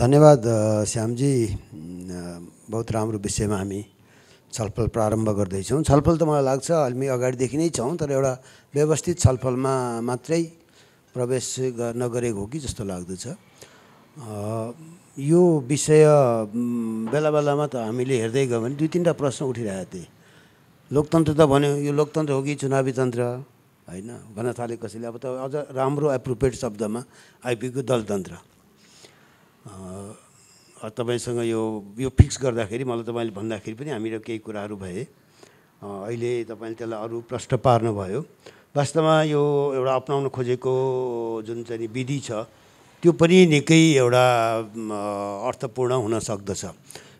धन्यवाद श्यामजी बहुत राम्रो विषयमा हामी छलफल प्रारम्भ गर्दैछौँ छलफल त मलाई लाग्छ हामी अगाडिदेखि नै छौँ तर एउटा व्यवस्थित छलफलमा मात्रै प्रवेश नगरेको हो कि जस्तो लाग्दछ यो विषय बेला बेलामा त हामीले हेर्दै गयो भने दुई तिनवटा प्रश्न उठिरहेको थिए लोकतन्त्र त भन्यो यो लोकतन्त्र हो कि चुनावी तन्त्र होइन भन्न थाले कसैले अब त अझ राम्रो एप्रोप्रिएट शब्दमा आइपुग्यो दलतन्त्र तपाईँसँग यो यो फिक्स गर्दाखेरि मलाई तपाईँले भन्दाखेरि पनि हामीहरू केही कुराहरू भए अहिले तपाईँले त्यसलाई अरू प्रष्ट पार्नुभयो वास्तवमा यो एउटा अप्नाउन खोजेको जुन चाहिँ विधि छ त्यो पनि निकै एउटा अर्थपूर्ण हुन सक्दछ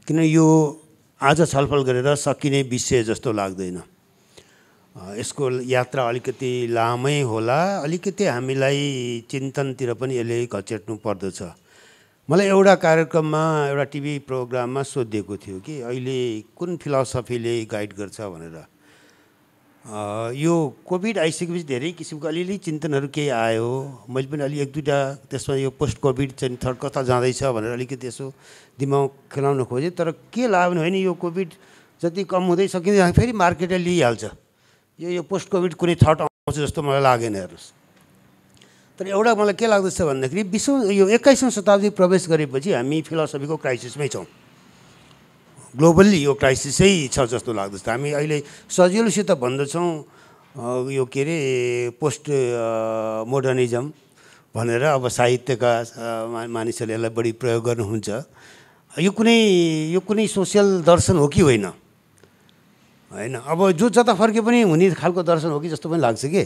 किन यो आज छलफल गरेर सकिने विषय जस्तो लाग्दैन यसको यात्रा अलिकति लामै होला अलिकति हामीलाई चिन्तनतिर पनि यसले घचेट्नु पर्दछ मलाई एउटा कार्यक्रममा एउटा टिभी प्रोग्राममा सोधिएको थियो कि अहिले कुन फिलोसफीले गाइड गर्छ भनेर यो कोभिड आइसकेपछि धेरै किसिमको अलिअलि चिन्तनहरू केही आयो मैले पनि अलि एक दुईवटा त्यसमा यो पोस्ट कोभिड चाहिँ थर्ड कता जाँदैछ भनेर अलिकति यसो दिमाग खेलाउन खोजेँ तर के लाग्यो भने यो कोभिड जति कम हुँदै सकिँदैन फेरि मार्केटले लिइहाल्छ यो यो पोस्ट कोभिड कुनै थर्ड आउँछ जस्तो मलाई लागेन हेर्नुहोस् तर एउटा मलाई के लाग्दछ भन्दाखेरि बिसौँ यो एक्काइसौँ शताब्दी प्रवेश गरेपछि हामी फिलोसफीको क्राइसिसमै छौँ ग्लोबल्ली यो क्राइसिसै छ जस्तो लाग्दछ हामी अहिले सजिलोसित भन्दछौँ यो के अरे पोस्ट मोडर्निजम भनेर अब साहित्यका मानिसहरूले यसलाई बढी प्रयोग गर्नुहुन्छ यो कुनै यो कुनै सोसियल दर्शन हो कि होइन होइन अब जो जता फर्के पनि हुने खालको दर्शन हो कि जस्तो पनि लाग्छ कि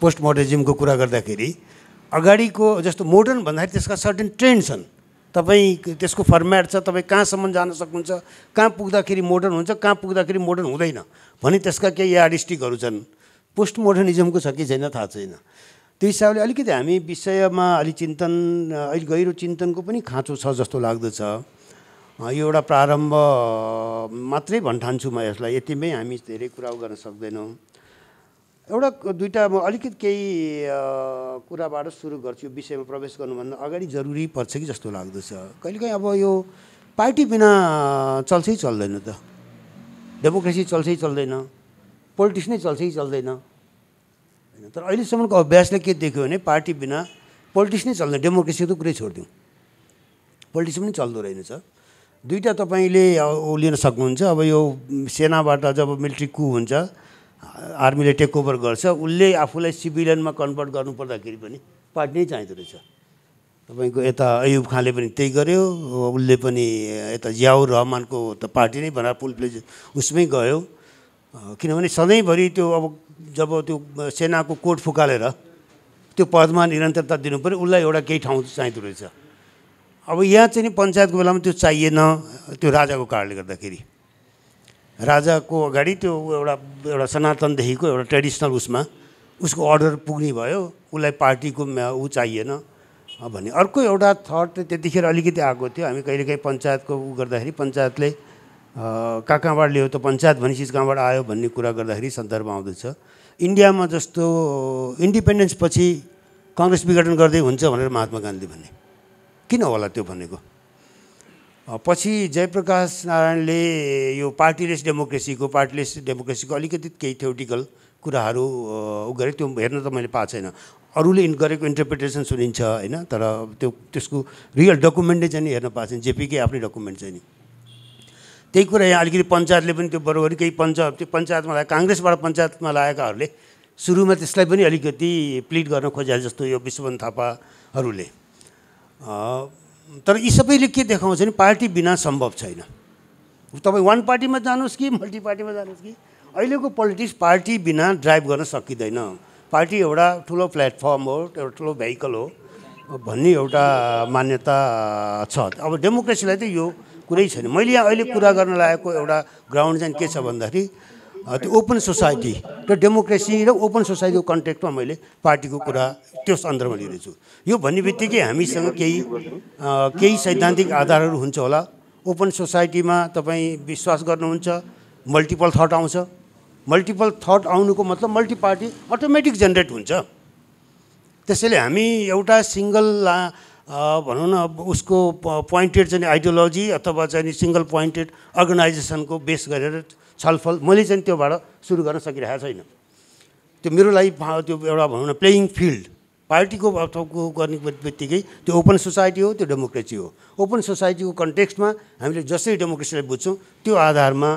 पोस्ट मोडर्निजमको कुरा गर्दाखेरि अगाडिको जस्तो मोडर्न भन्दाखेरि त्यसका सर्टेन ट्रेन्ड छन् तपाईँ त्यसको फर्मेट छ तपाईँ कहाँसम्म जान सक्नुहुन्छ कहाँ पुग्दाखेरि मोडर्न हुन्छ कहाँ पुग्दाखेरि मोडर्न हुँदैन भने त्यसका केही याडिस्टिकहरू छन् पोस्ट मोडर्निजमको छ कि छैन थाहा छैन त्यो हिसाबले अलिकति हामी विषयमा अलि चिन्तन अहिले गहिरो चिन्तनको पनि खाँचो छ जस्तो लाग्दछ यो एउटा प्रारम्भ मात्रै भन्ठान्छु म यसलाई यतिमै हामी धेरै कुरा गर्न सक्दैनौँ एउटा दुइटा म अलिकति केही कुराबाट सुरु गर्छु यो विषयमा प्रवेश गर्नुभन्दा अगाडि जरुरी पर्छ कि जस्तो लाग्दछ कहिलेकाहीँ अब यो पार्टी बिना चल्छै चल्दैन त डेमोक्रेसी चल्छै चल्दैन पोलिटिक्स नै चल्छै चल्दैन होइन तर अहिलेसम्मको अभ्यासले के देख्यो भने पार्टी बिना पोलिटिक्स नै चल्दैन डेमोक्रेसी त कुरै छोडिदिउँ पोलिटिक्स पनि चल्दो रहेनछ दुइटा तपाईँले लिन सक्नुहुन्छ अब यो सेनाबाट जब मिलिट्री कु हुन्छ आर्मीले टेक ओभर गर्छ उसले आफूलाई सिभिलियनमा कन्भर्ट गर्नुपर्दाखेरि पनि पार्टी नै चाहिँदो रहेछ तपाईँको यता अयुब खाँले पनि त्यही गर्यो उसले पनि यता जियाउ रहमानको त पार्टी नै भनेर पुल प्लेज उसमै गयो किनभने सधैँभरि त्यो अब जब त्यो सेनाको कोट फुकालेर त्यो पदमा निरन्तरता दिनु पऱ्यो उसलाई एउटा केही ठाउँ चाहिँदो रहेछ अब यहाँ चाहिँ नि पञ्चायतको बेलामा त्यो चाहिएन त्यो राजाको कारणले गर्दाखेरि राजाको अगाडि त्यो एउटा एउटा सनातनदेखिको एउटा ट्रेडिसनल उसमा उसको अर्डर पुग्ने भयो उसलाई पार्टीको ऊ चाहिएन भने अर्को एउटा थट त्यतिखेर अलिकति आएको थियो हामी कहिलेकाहीँ पञ्चायतको ऊ गर्दाखेरि पञ्चायतले कहाँ कहाँबाट ल्यायो त पञ्चायत भन्ने चिज कहाँबाट आयो भन्ने कुरा गर्दाखेरि सन्दर्भ आउँदैछ इन्डियामा जस्तो इन्डिपेन्डेन्स पछि कङ्ग्रेस विघटन गर्दै हुन्छ भनेर महात्मा गान्धी भन्ने किन होला त्यो भनेको पछि जयप्रकाश नारायणले यो पार्टीलेस डेमोक्रेसीको पार्टीलेस डेमोक्रेसीको अलिकति केही थ्योरिटिकल कुराहरू ऊ गरेँ त्यो हेर्न त मैले पाएको छैन अरूले गरेको इन्टरप्रिटेसन सुनिन्छ होइन तर त्यो त्यसको रियल डकुमेन्टले चाहिँ हेर्न पाएको छैन जेपीकै आफ्नै डकुमेन्ट चाहिँ नि त्यही कुरा यहाँ अलिकति पञ्चायतले पनि त्यो बरोबर केही पञ्चायत त्यो पञ्चायतमा लगाए काङ्ग्रेसबाट पञ्चायतमा लगाएकाहरूले सुरुमा त्यसलाई पनि अलिकति प्लिट गर्न खोजे जस्तो यो विश्ववन थापाहरूले तर यी सबैले के देखाउँछ भने पार्टी बिना सम्भव छैन तपाईँ वान पार्टीमा जानुहोस् कि मल्टी पार्टीमा जानुहोस् कि अहिलेको पोलिटिक्स पार्टी बिना ड्राइभ गर्न सकिँदैन पार्टी एउटा ठुलो प्लेटफर्म हो एउटा ठुलो भेहिकल हो भन्ने एउटा मान्यता छ अब डेमोक्रेसीलाई त यो कुरै छैन मैले यहाँ अहिले कुरा गर्न लागेको एउटा ग्राउन्ड चाहिँ के छ भन्दाखेरि त्यो ओपन सोसाइटी र डेमोक्रेसी र ओपन सोसाइटीको कन्टेक्टमा मैले पार्टीको कुरा त्यो सन्दर्भमा लिँदैछु यो भन्ने बित्तिकै हामीसँग केही केही सैद्धान्तिक आधारहरू हुन्छ होला ओपन सोसाइटीमा तपाईँ विश्वास गर्नुहुन्छ मल्टिपल थट आउँछ मल्टिपल थट आउनुको मतलब मल्टी पार्टी अटोमेटिक जेनेरेट हुन्छ त्यसैले हामी एउटा सिङ्गल भनौँ न उसको पोइन्टेड चाहिँ आइडियोलोजी अथवा चाहिँ सिङ्गल पोइन्टेड अर्गनाइजेसनको बेस गरेर छलफल मैले चाहिँ त्योबाट सुरु गर्न सकिरहेको छैन त्यो मेरो लागि त्यो एउटा भनौँ न प्लेइङ फिल्ड पार्टीको अथवाको गर्ने बित्तिकै त्यो ओपन सोसाइटी हो त्यो डेमोक्रेसी हो ओपन सोसाइटीको कन्टेक्स्टमा हामीले जसरी डेमोक्रेसीलाई बुझ्छौँ त्यो आधारमा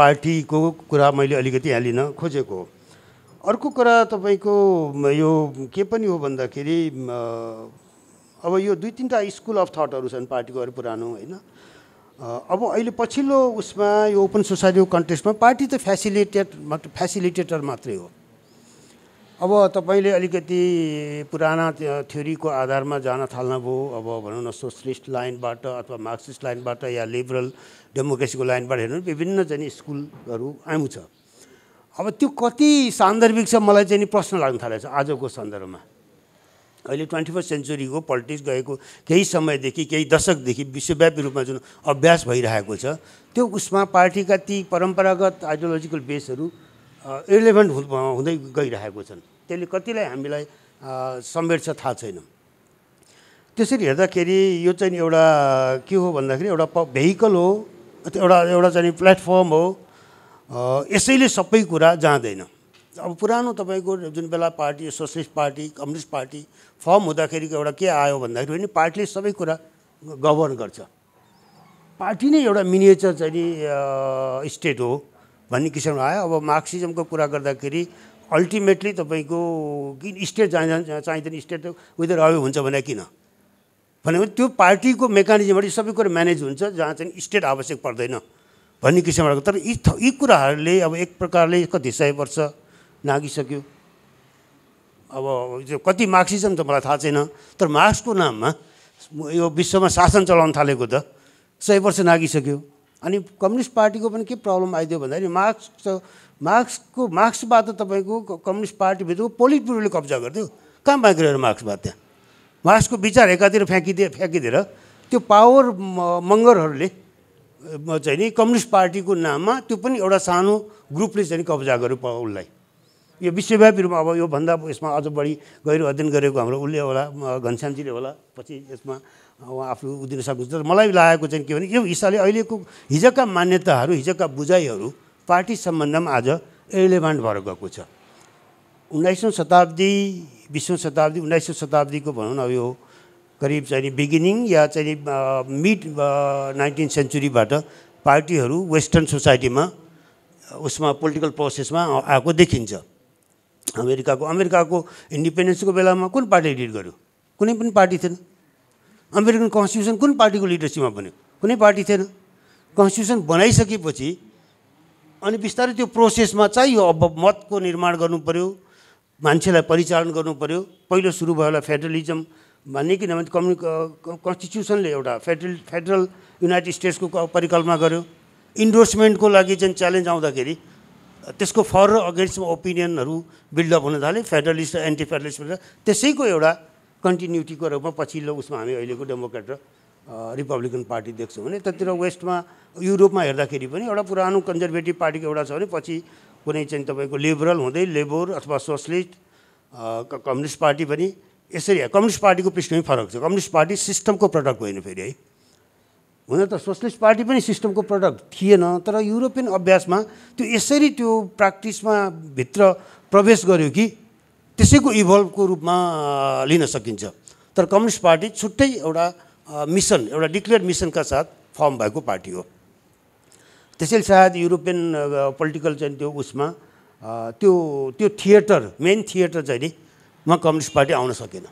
पार्टीको कुरा मैले अलिकति यहाँ लिन खोजेको हो अर्को कुरा तपाईँको यो के पनि हो भन्दाखेरि अब यो दुई तिनवटा स्कुल अफ थटहरू छन् पार्टीको अरू पुरानो होइन अब अहिले पछिल्लो उसमा यो ओपन सोसाइटीको कन्टेस्टमा पार्टी त फेसिलिटेट फेसिलिटेटर मात्रै हो अब तपाईँले अलिकति पुराना थ्योरीको आधारमा जान थाल्नुभयो अब भनौँ न सोसलिस्ट लाइनबाट अथवा मार्क्सिस्ट लाइनबाट या लिबरल डेमोक्रेसीको लाइनबाट हेर्नु विभिन्न चाहिँ स्कुलहरू आउँछ अब त्यो कति सान्दर्भिक छ मलाई चाहिँ नि प्रश्न लाग्न थालेको छ आजको सन्दर्भमा अहिले ट्वेन्टी फर्स्ट सेन्चुरीको पोलिटिक्स गएको केही समयदेखि केही दशकदेखि विश्वव्यापी रूपमा जुन अभ्यास भइरहेको छ त्यो उसमा पार्टीका ती परम्परागत आइडियोलोजिकल बेसहरू इरेलेभेन्ट हुँदै गइरहेको छन् त्यसले कतिलाई हामीलाई समेट्छ थाहा छैन त्यसरी हेर्दाखेरि यो चाहिँ एउटा के हो भन्दाखेरि एउटा प भेहिकल हो एउटा एउटा चाहिँ प्लेटफर्म हो यसैले सबै कुरा जाँदैन अब पुरानो तपाईँको जुन बेला party socialist party communist party firm हुँदाखेरिको एउटा के आयो भन्दाखेरि पनि पार्टीले सबै कुरा गभर्न गर्छ पार्टी नै एउटा मिनिएचर चाहिँ स्टेट हो भन्ने किसिमको आयो अब मार्क्सिजमको कुरा गर्दाखेरि अल्टिमेटली तपाईँको किन स्टेट चाहिँ चाहिँदैन स्टेट विद रह्यो हुन्छ भने किन भने त्यो पार्टीको मेकानिजमबाट सबै कुरा म्यानेज हुन्छ जहाँ चाहिँ स्टेट आवश्यक पर्दैन भन्ने किसिमबाट तर यी यी कुराहरूले अब एक प्रकारले कति सय वर्ष नागिसक्यो अब त्यो कति मार्क्सिजम त मलाई थाहा छैन तर मार्क्सको नाममा यो विश्वमा शासन चलाउन थालेको त सय वर्ष नागिसक्यो अनि कम्युनिस्ट पार्टीको पनि के प्रब्लम आइदियो भन्दाखेरि मार्क्स मार्क्सको मार्क्सवाद त तपाईँको कम्युनिस्ट पार्टीभित्रको पोलिट ब्युरोले कब्जा गरिदियो कहाँ मार्क्स मार्क्सवाद त्यहाँ मार्क्सको विचार एकातिर फ्याँकिदिए फ्याँकिदिएर त्यो पावर मङ्गरहरूले चाहिँ नि कम्युनिस्ट पार्टीको नाममा त्यो पनि एउटा सानो ग्रुपले चाहिँ कब्जा गर्यो उसलाई यो विश्वव्यापी रूपमा अब योभन्दा यसमा अझ बढी गहिरो अध्ययन गरेको हाम्रो उसले होला घनश्यामजीले होला पछि यसमा उहाँ आफू उदिन सक्नुहुन्छ मलाई लागेको चाहिँ के भने यो हिसाबले अहिलेको हिजोका मान्यताहरू हिजोका बुझाइहरू पार्टी सम्बन्धमा आज इरेलेभेन्ट भएर गएको छ उन्नाइसौँ शताब्दी बिसौँ शताब्दी उन्नाइसौँ शताब्दीको भनौँ न यो करिब चाहिँ बिगिनिङ या चाहिँ मिड नाइन्टिन सेन्चुरीबाट पार्टीहरू वेस्टर्न सोसाइटीमा उसमा पोलिटिकल प्रोसेसमा आएको देखिन्छ अमेरिकाको अमेरिकाको इन्डिपेन्डेन्सको बेलामा कुन पार्टीले लिड गर्यो कुनै पनि पार्टी थिएन अमेरिकन कन्स्टिट्युसन कुन पार्टीको लिडरसिपमा बन्यो कुनै पार्टी थिएन कन्स्टिट्युसन बनाइसकेपछि अनि बिस्तारै त्यो प्रोसेसमा चाहियो अब मतको निर्माण गर्नु पऱ्यो मान्छेलाई परिचालन गर्नु पऱ्यो पहिलो सुरु भयो होला फेडरलिजम भन्ने किनभने कम्युनि कन्स्टिट्युसनले एउटा फेडरल फेडरल युनाइटेड स्टेट्सको परिकल्पना गर्यो इन्डोर्समेन्टको लागि चाहिँ च्यालेन्ज आउँदाखेरि त्यसको फर र अगेन्स्टमा ओपिनियनहरू बिल्डअप हुन थाले फेडरलिस्ट र एन्टी फेडरलिस्ट त्यसैको एउटा कन्टिन्युटीको रूपमा पछिल्लो उसमा हामी अहिलेको डेमोक्रेट र रिपब्लिकन पार्टी देख्छौँ भने त्यतिर वेस्टमा युरोपमा हेर्दाखेरि पनि एउटा पुरानो कन्जर्भेटिभ पार्टीको एउटा छ भने पछि कुनै चाहिँ तपाईँको लिबरल हुँदै लेबर अथवा सोसलिस्ट कम्युनिस्ट पार्टी पनि यसरी कम्युनिस्ट पार्टीको पृष्ठमै फरक छ कम्युनिस्ट पार्टी सिस्टमको प्रडक्ट होइन फेरि है हुन त सोसलिस्ट पार्टी पनि सिस्टमको प्रडक्ट थिएन तर युरोपियन अभ्यासमा त्यो यसरी त्यो प्र्याक्टिसमा भित्र प्रवेश गर्यो कि त्यसैको इभल्भको रूपमा लिन सकिन्छ तर कम्युनिस्ट पार्टी छुट्टै एउटा मिसन एउटा डिक्लेयर मिसनका साथ फर्म भएको पार्टी हो त्यसैले सायद युरोपियन पोलिटिकल चाहिँ त्यो उसमा त्यो त्यो थिएटर मेन थिएटर चाहिँ नि मा कम्युनिस्ट पार्टी आउन सकेन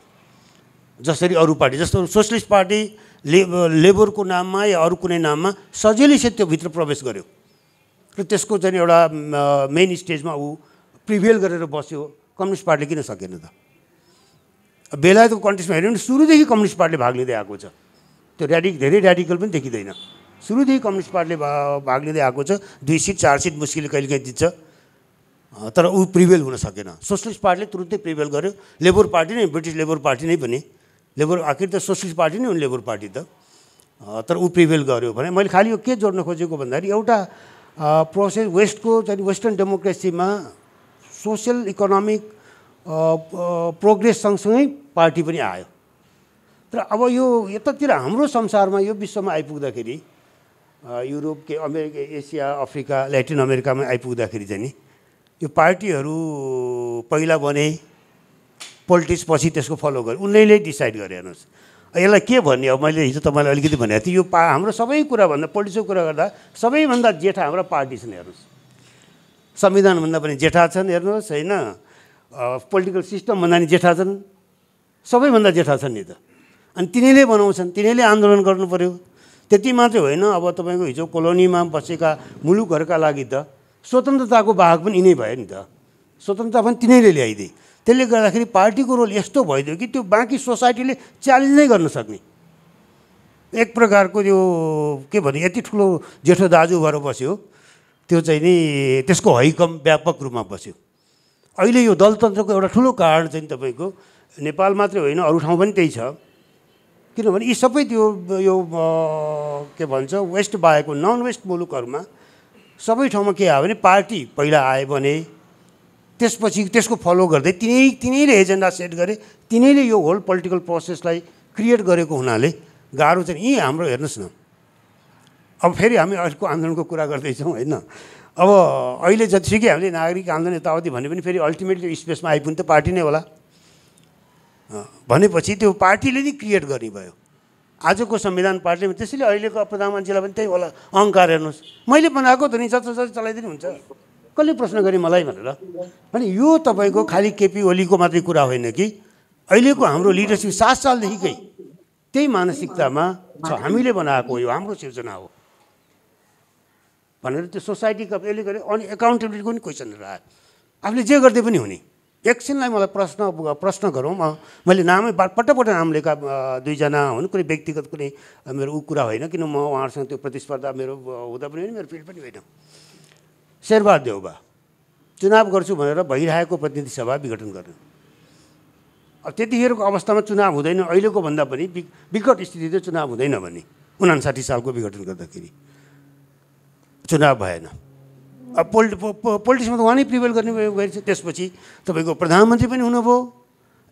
जसरी अरू पार्टी जस्तो सोसलिस्ट पार्टी लेबर लेबरको नाममा या अरू कुनै नाममा त्यो भित्र प्रवेश गर्यो र त्यसको चाहिँ एउटा मेन स्टेजमा ऊ प्रिभेल गरेर बस्यो कम्युनिस्ट पार्टीले किन सकेन त बेलायतको कन्टेस्टमा हेऱ्यो भने सुरुदेखि कम्युनिस्ट पार्टीले भाग लिँदै आएको छ त्यो ऱ्याडिक धेरै ऱ्याडिकल पनि देखिँदैन सुरुदेखि कम्युनिस्ट पार्टीले भाग लिँदै आएको छ दुई सिट चार सिट मुस्किलले कहिलेकाहीँ जित्छ तर ऊ प्रिभेल हुन सकेन सोसलिस्ट पार्टीले तुरुन्तै प्रिभेल गर्यो लेबर पार्टी नै ब्रिटिस लेबर पार्टी नै पनि लेबर आखिर त सोसियलिस्ट पार्टी नै हुन् लेबर पार्टी त तर ऊ प्रिभेल गर्यो भने मैले खालि यो के जोड्न खोजेको भन्दाखेरि एउटा प्रोसेस वेस्टको चाहिँ वेस्टर्न डेमोक्रेसीमा सोसियल इकोनोमिक प्रोग्रेस सँगसँगै पार्टी पनि आयो तर अब यो यतातिर हाम्रो संसारमा यो विश्वमा आइपुग्दाखेरि युरोप के अमेरिका एसिया अफ्रिका ल्याटिन अमेरिकामा आइपुग्दाखेरि चाहिँ नि यो पार्टीहरू पहिला बने पोलिटिक्स पछि त्यसको फलो गरेँ उनले डिसाइड गरेँ हेर्नुहोस् यसलाई के भन्ने अब मैले हिजो तपाईँलाई अलिकति भनेको थिएँ यो पा हाम्रो सबै कुरा कुराभन्दा पोलिटिक्सको कुरा गर्दा सबैभन्दा जेठा हाम्रो पार्टी छन् हेर्नुहोस् संविधानभन्दा पनि जेठा छन् हेर्नुहोस् होइन पोलिटिकल सिस्टमभन्दा पनि जेठा छन् सबैभन्दा जेठा छन् नि त अनि तिनीहरूले बनाउँछन् तिनीले आन्दोलन गर्नु पऱ्यो त्यति मात्रै होइन अब तपाईँको हिजो कोलोनीमा बसेका मुलुकहरूका लागि त स्वतन्त्रताको बाहक पनि यिनै भयो नि त स्वतन्त्रता पनि तिनीले ल्याइदिए त्यसले गर्दाखेरि पार्टीको रोल यस्तो भइदियो कि त्यो बाँकी सोसाइटीले च्यालेन्ज नै गर्न सक्ने एक प्रकारको त्यो के भन्यो यति ठुलो जेठो दाजु भएर बस्यो त्यो चाहिँ नि त्यसको हैकम व्यापक रूपमा बस्यो अहिले यो दलतन्त्रको एउटा ठुलो कारण चाहिँ तपाईँको नेपाल मात्रै होइन अरू ठाउँ पनि त्यही छ किनभने यी सबै त्यो यो के भन्छ वेस्ट बाहेक नन वेस्ट मुलुकहरूमा सबै ठाउँमा के आयो भने पार्टी पहिला आयो भने त्यसपछि त्यसको फलो गर्दै तिनै तिनैले एजेन्डा सेट गरे तिनैले यो होल पोलिटिकल प्रोसेसलाई क्रिएट गरेको हुनाले गाह्रो चाहिँ यहीँ हाम्रो हेर्नुहोस् न अब फेरि हामी अर्को आन्दोलनको कुरा गर्दैछौँ होइन अब अहिले जतिसुकै हामीले नागरिक आन्दोलन यताउति भने पनि फेरि अल्टिमेटली स्पेसमा आइपुग्नु त पार्टी नै होला भनेपछि त्यो पार्टीले नै क्रिएट गर्ने भयो आजको संविधान पार्टीले त्यसैले अहिलेको प्रधानमन्त्रीलाई पनि त्यही होला अहङ्कार हेर्नुहोस् मैले बनाएको त नि जति चलाइदिनु हुन्छ कसले प्रश्न गर्ने मलाई भनेर भने यो तपाईँको खालि केपी ओलीको मात्रै कुरा होइन कि अहिलेको हाम्रो लिडरसिप सात सालदेखिकै त्यही मानसिकतामा छ हामीले बनाएको यो हाम्रो सिर्जना हो भनेर त्यो सोसाइटीको यसले गरे अनि एकाउन्टेबिलिटीको पनि क्वेसनहरू आयो आफूले जे गर्दै पनि हुने एकछिनलाई मलाई प्रश्न प्रश्न गरौँ मैले नामै पटपट नाम लिएका दुईजना हुन् कुनै व्यक्तिगत कुनै मेरो ऊ कुरा होइन किन म उहाँहरूसँग त्यो प्रतिस्पर्धा मेरो हुँदा पनि होइन मेरो फिल्ड पनि होइन शेरबहादुर देउबा चुनाव गर्छु भनेर भइरहेको प्रतिनिधि सभा विघटन गर्ने अब त्यतिखेरको अवस्थामा चुनाव हुँदैन अहिलेको भन्दा पनि विकट स्थिति चाहिँ चुनाव हुँदैन भने उनासाठी सालको विघटन गर्दाखेरि चुनाव भएन अब पोलिट पोलिटिक्समा त उहाँ नै प्रिभेल गर्ने गरेको त्यसपछि तपाईँको प्रधानमन्त्री पनि हुनुभयो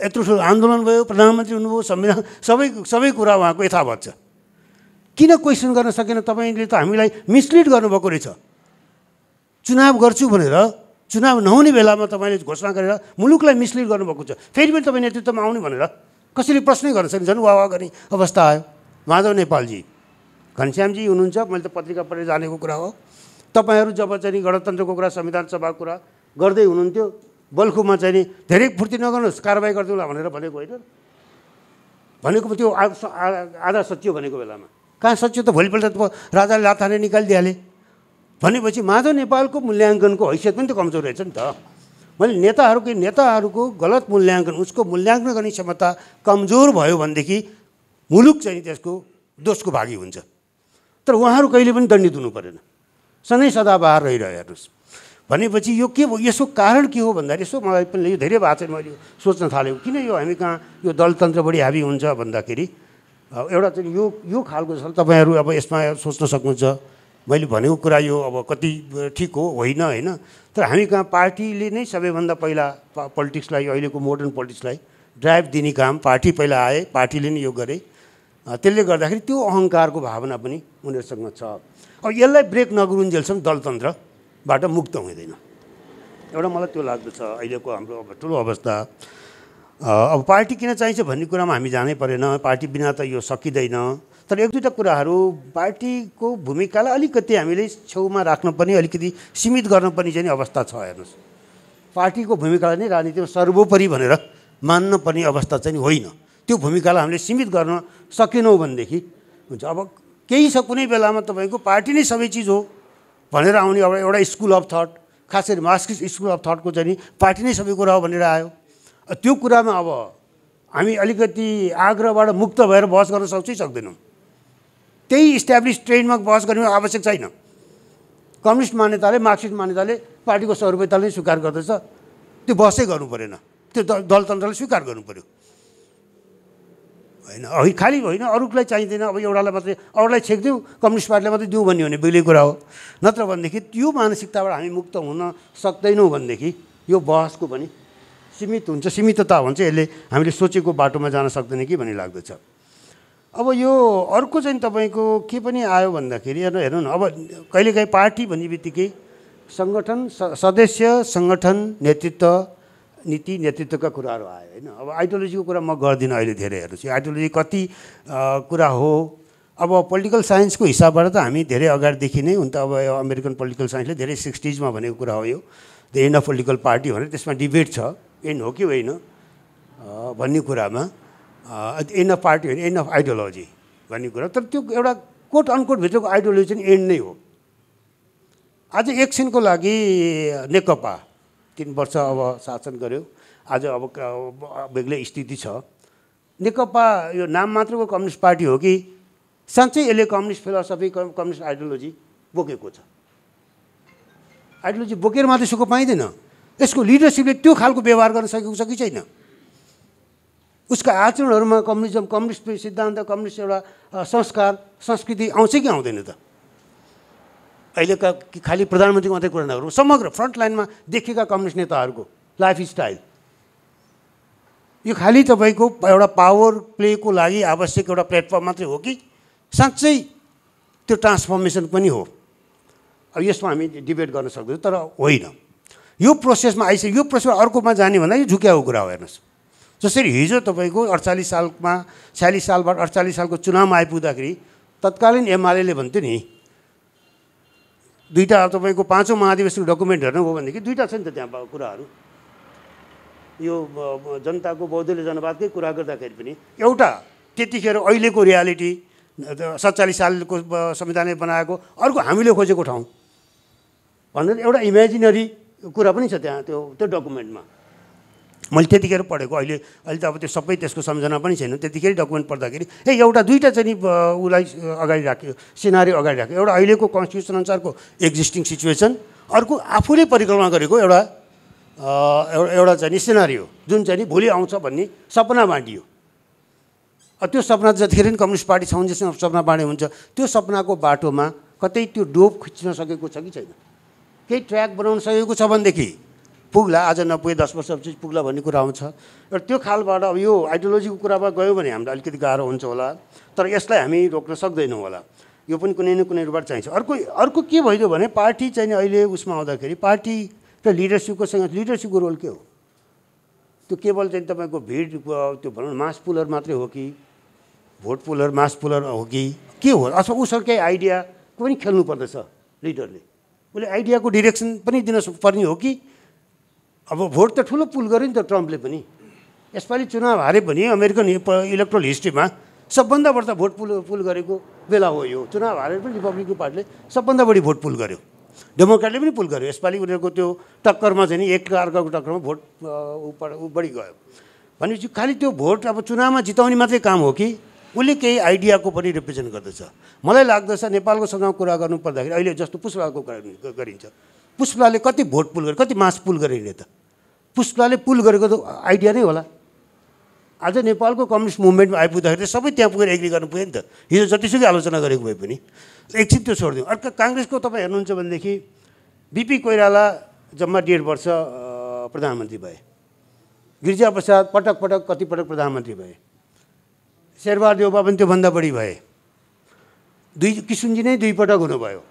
यत्रो ठुलो आन्दोलन भयो प्रधानमन्त्री हुनुभयो संविधान सबै सबै कुरा उहाँको यथावत छ किन क्वेसन गर्न सकेन तपाईँले त हामीलाई मिसलिड गर्नुभएको रहेछ चुनाव गर्छु भनेर चुनाव नहुने बेलामा तपाईँले घोषणा गरेर मुलुकलाई मिसलिड गर्नुभएको छ फेरि पनि तपाईँ नेतृत्वमा आउने भनेर कसरी प्रश्नै गर्न सकिन्छ वा वा गर्ने अवस्था आयो माधव नेपालजी घनश्यामजी हुनुहुन्छ मैले त पत्रिका पढेर जानेको कुरा हो तपाईँहरू जब चाहिँ गणतन्त्रको कुरा संविधान सभाको कुरा गर्दै हुनुहुन्थ्यो बल्खुमा चाहिँ नि धेरै फुर्ति नगर्नुहोस् कारवाही गरिदिउँला भनेर भनेको होइन भनेको त्यो आधा सत्य भनेको बेलामा कहाँ सत्य त भोलिपल्ट राजाले लाथाले निकालिदिइहाले भनेपछि माधव नेपालको मूल्याङ्कनको हैसियत पनि त कमजोर रहेछ नि त मैले नेताहरूको नेताहरूको गलत मूल्याङ्कन उसको मूल्याङ्कन गर्ने क्षमता कमजोर भयो भनेदेखि मुलुक चाहिँ त्यसको दोषको भागी हुन्छ तर उहाँहरू कहिले पनि दण्डित हुनु परेन सधैँ सदाबहार रहिरह्यो हेर्नुहोस् भनेपछि यो के यसको कारण के हो भन्दाखेरि यसो मलाई पनि यो धेरै भएको छैन मैले सोच्न थालेँ किन यो हामी कहाँ यो दलतन्त्र बढी हाबी हुन्छ भन्दाखेरि एउटा चाहिँ यो यो खालको छ तपाईँहरू अब यसमा सोच्न सक्नुहुन्छ मैले भनेको कुरा यो अब कति ठिक हो होइन होइन तर हामी कहाँ पार्टीले नै सबैभन्दा पहिला पोलिटिक्सलाई अहिलेको मोडर्न पोलिटिक्सलाई ड्राइभ दिने काम पार्टी पहिला आए पार्टीले नै यो गरे त्यसले गर्दाखेरि त्यो अहङ्कारको भावना पनि उनीहरूसँग छ अब यसलाई ब्रेक नगरुन्जेलसम्म दलतन्त्रबाट मुक्त हुँदैन एउटा मलाई त्यो लाग्दछ अहिलेको हाम्रो अब ठुलो अवस्था अब पार्टी किन चाहिन्छ भन्ने कुरामा हामी जानै परेन पार्टी बिना त यो सकिँदैन तर एक दुईवटा कुराहरू पार्टीको भूमिकालाई अलिकति हामीले छेउमा राख्न पनि अलिकति सीमित गर्न पनि चाहिँ अवस्था छ हेर्नुहोस् पार्टीको भूमिकालाई नै राजनीतिमा सर्वोपरि भनेर मान्न पनि अवस्था चाहिँ होइन त्यो भूमिकालाई हामीले सीमित गर्न सकेनौँ भनेदेखि हुन्छ अब केही छ कुनै बेलामा तपाईँको पार्टी नै सबै चिज हो भनेर आउने अब एउटा स्कुल अफ थट खास गरी मार्क्सिस्ट स्कुल अफ थटको चाहिँ पार्टी नै सबै कुरा हो भनेर आयो त्यो कुरामा अब हामी अलिकति आग्रहबाट मुक्त भएर बहस गर्न सक्छौँ सक्दैनौँ त्यही इस्ट्याब्लिस ट्रेनमा बहस गर्ने आवश्यक छैन कम्युनिस्ट मान्यताले मार्क्सिस्ट मान्यताले पार्टीको नै स्वीकार गर्दछ त्यो बहसै गर्नु परेन त्यो दलतन्त्रले स्वीकार गर्नु पऱ्यो होइन है खालि होइन अरूलाई चाहिँदैन अब एउटालाई मात्रै अरूलाई छेकिदिउँ कम्युनिस्ट पार्टीलाई मात्रै दिउँ भन्यो भने बेग्लै कुरा हो नत्र भनेदेखि त्यो मानसिकताबाट हामी मुक्त हुन सक्दैनौँ भनेदेखि यो बहसको पनि सीमित हुन्छ सीमितता हुन्छ यसले हामीले सोचेको बाटोमा जान सक्दैन कि भन्ने लाग्दछ अब यो अर्को चाहिँ तपाईँको के पनि आयो भन्दाखेरि हेर्नु न अब कहिलेकाहीँ पार्टी भन्ने बित्तिकै सङ्गठन सदस्य सङ्गठन नेतृत्व नीति नेतृत्वका कुराहरू आयो होइन अब आइडियोलोजीको कुरा म गर्दिनँ अहिले धेरै हेर्नुहोस् यो आइडियोलोजी कति कुरा हो अब पोलिटिकल साइन्सको हिसाबबाट त हामी धेरै अगाडिदेखि नै हुन त अब यो अमेरिकन पोलिटिकल साइन्सले धेरै सिक्सटिजमा भनेको कुरा हो यो the end of political party भनेर त्यसमा डिबेट छ एन्ड हो कि होइन भन्ने कुरामा एन्ड अफ पार्टी होइन एन्ड अफ आइडियोलोजी भन्ने कुरा तर त्यो एउटा कोट अनकोट अनकोटभित्रको आइडियोलोजी चाहिँ एन्ड नै हो आज एकछिनको लागि नेकपा तिन वर्ष अब शासन गऱ्यो आज अब बेग्लै स्थिति छ नेकपा यो नाम मात्रको कम्युनिस्ट पार्टी हो कि साँच्चै यसले कम्युनिस्ट फिलोसफी कम्युनिस्ट आइडियोलोजी बोकेको छ आइडियोलोजी बोकेर मात्रै सुख पाइँदैन यसको लिडरसिपले त्यो खालको व्यवहार गर्न सकेको छ कि छैन उसका आचरणहरूमा कम्युनिजम कम्युनिस्ट सिद्धान्त कम्युनिस्ट एउटा संस्कार संस्कृति आउँछ कि आउँदैन त अहिलेका खालि प्रधानमन्त्रीको मात्रै कुरा नगरौँ समग्र फ्रन्ट लाइनमा देखेका कम्युनिस्ट नेताहरूको लाइफ स्टाइल यो खालि तपाईँको एउटा पावर प्लेको लागि आवश्यक एउटा प्लेटफर्म मात्रै हो कि साँच्चै त्यो ट्रान्सफर्मेसन पनि हो अब यसमा हामी डिबेट गर्न सक्दैनौँ तर होइन यो प्रोसेसमा आइसक्यो यो प्रोसेस अर्कोमा जाने भन्दा यो झुक्याएको कुरा हो हेर्नुहोस् जसरी हिजो तपाईँको अडचालिस सालमा छ्यालिस सालबाट अडचालिस सालको चुनावमा आइपुग्दाखेरि तत्कालीन एमआलएले भन्थ्यो नि दुईवटा तपाईँको पाँचौँ महाधिवेशनको डकुमेन्ट हेर्नुभयो भनेदेखि दुईवटा छ नि त त्यहाँ कुराहरू यो जनताको बौद्धले जनवादकै कुरा गर्दाखेरि पनि एउटा त्यतिखेर अहिलेको रियालिटी सत्तालिस सालको संविधानले बनाएको अर्को हामीले खोजेको ठाउँ भनेर एउटा इमेजिनरी कुरा पनि छ त्यहाँ त्यो त्यो डकुमेन्टमा मैले त्यतिखेर पढेको अहिले अहिले त अब त्यो सबै त्यसको सम्झना पनि छैन त्यतिखेर डकुमेन्ट पढ्दाखेरि ए एउटा दुईवटा चाहिँ उसलाई अगाडि राख्यो सिनारी अगाडि राख्यो एउटा अहिलेको कन्स्टिट्युसन अनुसारको एक्जिस्टिङ सिचुएसन अर्को आफूले परिकल्पना गरेको एउटा एउटा चाहिँ नि सिनारी हो जुन चाहिँ नि भोलि आउँछ भन्ने सपना बाँडियो त्यो सपना जतिखेर पनि कम्युनिस्ट पार्टी जस्तो सपना बाँडे हुन्छ त्यो सपनाको बाटोमा कतै त्यो डोप खिच्न सकेको छ कि छैन केही ट्र्याक बनाउन सकेको छ भनेदेखि पुग्ला आज नपुगे दस वर्षपछि पुग्ला भन्ने कुरा आउँछ र त्यो खालबाट अब यो आइडियोलोजीको कुरामा गयो भने हामीलाई अलिकति गाह्रो हुन्छ होला तर यसलाई हामी रोक्न सक्दैनौँ होला यो पनि कुनै न कुनै रूपबाट चाहिन्छ अर्को अर्को के भइदियो भने पार्टी चाहिँ अहिले उसमा आउँदाखेरि पार्टी र लिडरसिपको सँग लिडरसिपको रोल के हो त्यो केवल चाहिँ तपाईँको भिड त्यो भनौँ मास पुलर मात्रै हो कि भोट पुलर मास पुलर हो कि के हो अथवा उसको केही आइडिया पनि पर्दछ लिडरले उसले आइडियाको डिरेक्सन पनि दिन पर्ने हो कि अब भोट त ठुलो पुल गर्यो नि त ट्रम्पले पनि यसपालि चुनाव हारे पनि अमेरिकन इलेक्ट्रल हिस्ट्रीमा सबभन्दा बढ्दा भोट पुल पुल गरेको बेला हो यो चुनाव हारे पनि रिपब्लिकन पार्टीले सबभन्दा बढी भोट पुल गर्यो डेमोक्रेटले पनि पुल गर्यो यसपालि उनीहरूको त्यो टक्करमा चाहिँ एक अर्काको टक्करमा भोट बढी गयो भनेपछि खालि त्यो भोट अब चुनावमा जिताउने मात्रै काम हो कि उसले केही आइडियाको पनि रिप्रेजेन्ट गर्दछ मलाई लाग्दछ नेपालको सँगमा कुरा गर्नु पर्दाखेरि अहिले जस्तो पुष्पाको गरिन्छ पुष्पाले कति भोट पुल गर्यो कति मास पुल गरे त पुष्पलाले पुल गरेको त आइडिया नै होला आज नेपालको कम्युनिस्ट मुभमेन्टमा आइपुग्दाखेरि सबै त्यहाँ पुगेर एग्री गर्नु पुग्यो नि त हिजो जतिसुकै आलोचना गरेको भए पनि एकछिन त्यो छोडिदिउँ अर्को काङ्ग्रेसको तपाईँ हेर्नुहुन्छ भनेदेखि बिपी कोइराला जम्मा डेढ वर्ष प्रधानमन्त्री भए गिरिजा प्रसाद पटक पटक कतिपटक प्रधानमन्त्री भए शेरबहादुर पनि त्योभन्दा बढी भए दुई किसुनजी नै दुईपटक हुनुभयो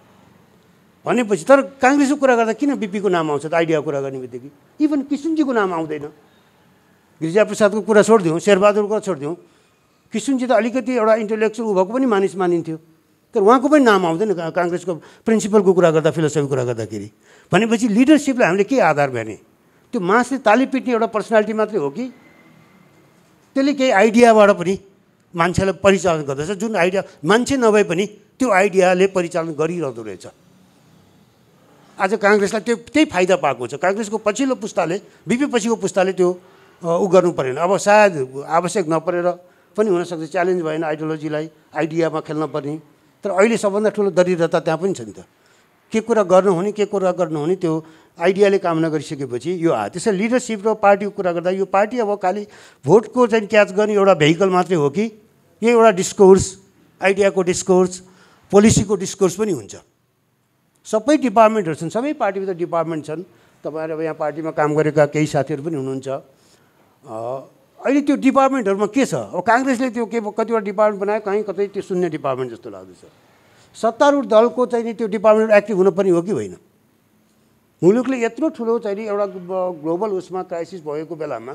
भनेपछि तर काङ्ग्रेसको कुरा गर्दा किन बिपीको नाम आउँछ त आइडियाको कुरा गर्ने बित्तिकै इभन किसुनजीको नाम आउँदैन गिरिजाप्रसादको कुरा छोडिदिउँ शेरबहादुरको कुरा छोडिदिउँ किसुनजी त अलिकति एउटा इन्टेलेक्चुअल ऊ भएको पनि मानिस मानिन्थ्यो तर उहाँको पनि नाम आउँदैन काङ्ग्रेसको प्रिन्सिपलको कुरा गर्दा फिलोसफीको कुरा गर्दाखेरि भनेपछि लिडरसिपलाई हामीले के आधार भने त्यो मासले ताली पिट्ने एउटा पर्सनालिटी मात्रै हो कि त्यसले केही आइडियाबाट पनि मान्छेलाई परिचालन गर्दछ जुन आइडिया मान्छे नभए पनि त्यो आइडियाले परिचालन गरिरहँदो रहेछ आज काङ्ग्रेसलाई त्यो त्यही फाइदा पाएको छ काङ्ग्रेसको पछिल्लो पुस्ताले बिपी पछिको पुस्ताले त्यो ऊ गर्नु परेन अब सायद आवश्यक नपरेर पनि हुनसक्छ च्यालेन्ज भएन आइडियोलोजीलाई आइडियामा खेल्न पर्ने तर अहिले सबभन्दा ठुलो दरिद्रता त्यहाँ पनि छ नि त के कुरा गर्नुहुने के कुरा गर्नुहुने त्यो आइडियाले काम नगरिसकेपछि यो आ त्यसै लिडरसिप र पार्टीको कुरा गर्दा यो पार्टी अब खालि भोटको चाहिँ क्याच गर्ने एउटा भेहिकल मात्रै हो कि यो एउटा डिस्कोर्स आइडियाको डिस्कोर्स पोलिसीको डिस्कोर्स पनि हुन्छ सबै डिपार्टमेन्टहरू छन् सबै पार्टीभित्र डिपार्टमेन्ट छन् तपाईँहरू अब यहाँ पार्टीमा काम गरेका केही साथीहरू पनि हुनुहुन्छ अहिले त्यो डिपार्टमेन्टहरूमा के छ अब काङ्ग्रेसले त्यो के कतिवटा डिपार्टमेन्ट बनायो कहीँ कतै त्यो शून्य डिपार्टमेन्ट जस्तो लाग्दैछ सत्तारूढ दलको चाहिँ नि त्यो डिपार्टमेन्ट एक्टिभ हुनुपर्ने हो कि होइन मुलुकले यत्रो ठुलो चाहिँ नि एउटा ग्लोबल उसमा क्राइसिस भएको बेलामा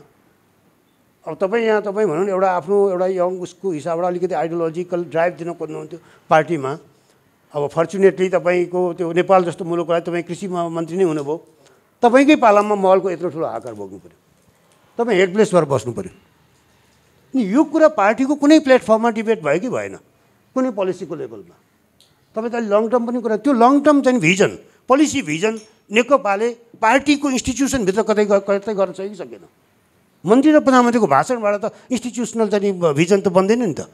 अब तपाईँ यहाँ तपाईँ भनौँ न एउटा आफ्नो एउटा यङ उसको हिसाबबाट अलिकति आइडियोलोजिकल ड्राइभ दिन खोज्नुहुन्थ्यो पार्टीमा अब फर्चुनेटली तपाईँको त्यो नेपाल जस्तो मुलुकको लागि तपाईँ कृषि मन्त्री नै हुनुभयो तपाईँकै पालामा महलको यत्रो ठुलो आकार भोग्नु पऱ्यो तपाईँ हेड प्लेस भएर बस्नु पऱ्यो अनि यो कुरा पार्टीको कुनै प्लेटफर्ममा डिबेट भयो कि भएन कुनै पोलिसीको लेभलमा तपाईँ त अहिले लङ टर्म पनि कुरा त्यो लङ टर्म चाहिँ भिजन पोलिसी भिजन नेकपाले पार्टीको इन्स्टिट्युसनभित्र कतै कतै गर्न सकि सकेन मन्त्री र प्रधानमन्त्रीको भाषणबाट त इन्स्टिट्युसनल चाहिँ भिजन त बन्दैन नि त